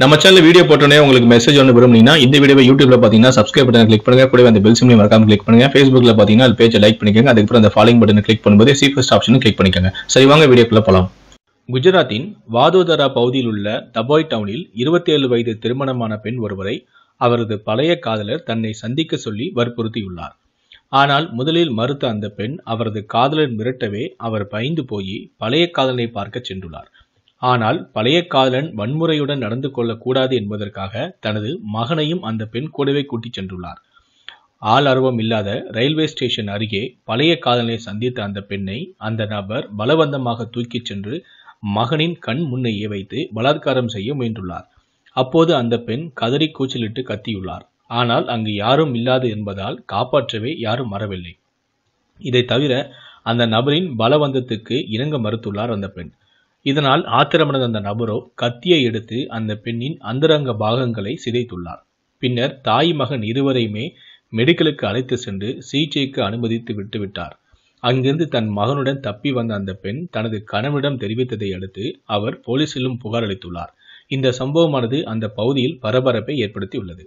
நம்ம channel video போட்டோன்னே உங்களுக்கு மெசேஜ் ஒன்று விரும்புனீங்கன்னா இந்த வீடியோ யூடியூப்ல பார்த்தீங்கன்னா சப்ஸ்கிரைப் பட்டன் கிளிக் பண்ணுங்க கூட அந்த பெல் சிம்லையும் மறக்காம கிளிக் பண்ணுங்க ஃபேஸ்புக்ல பார்த்தீங்கன்னா அது பேஜை லைக் பண்ணிக்கோங்க அதுக்கப்புறம் அந்த ஃபாலோயிங் பட்டன் கிளிக் பண்ணும்போது ஃபஸ்ட் ஆப்ஷன் கிளிக் பண்ணிக்கோங்க சரி வாங்க வீடியோக்குள்ள போலாம் குஜராத்தின் வாதோதரா பகுதியில் உள்ள தபாய் டவுனில் இருபத்தி ஏழு வயது திருமணமான பெண் ஒருவரை அவரது பழைய காதலர் தன்னை சந்திக்க சொல்லி வற்புறுத்தியுள்ளார் ஆனால் முதலில் மறுத்த அந்த பெண் அவரது காதலர் மிரட்டவே அவர் பயந்து போய் பழைய காதலனை பார்க்க சென்றுள்ளார் ஆனால் பழைய காதலன் வன்முறையுடன் நடந்து கொள்ளக்கூடாது என்பதற்காக தனது மகனையும் அந்த பெண் கூடவே கூட்டிச் சென்றுள்ளார் ஆள் அருவம் இல்லாத ரயில்வே ஸ்டேஷன் அருகே பழைய காதலனை சந்தித்த அந்த பெண்ணை அந்த நபர் பலவந்தமாக தூக்கிச் சென்று மகனின் கண் முன்னையே வைத்து பலாத்காரம் செய்ய முயன்றுள்ளார் அப்போது அந்த பெண் கதறி கூச்சலிட்டு கத்தியுள்ளார் ஆனால் அங்கு யாரும் இல்லாது என்பதால் காப்பாற்றவே யாரும் வரவில்லை இதை தவிர அந்த நபரின் பலவந்தத்துக்கு இணங்க மறுத்துள்ளார் அந்த பெண் இதனால் ஆத்திரமடைந்த அந்த நபரோ கத்தியை எடுத்து அந்த பெண்ணின் அந்தரங்க பாகங்களை சிதைத்துள்ளார் பின்னர் தாய் மகன் இருவரையுமே மெடிக்கலுக்கு அழைத்து சென்று சிகிச்சைக்கு அனுமதித்து விட்டுவிட்டார் அங்கிருந்து தன் மகனுடன் தப்பி வந்த அந்த பெண் தனது கணவனிடம் தெரிவித்ததை அடுத்து அவர் போலீசிலும் புகார் அளித்துள்ளார் இந்த சம்பவமானது அந்த பகுதியில் பரபரப்பை ஏற்படுத்தியுள்ளது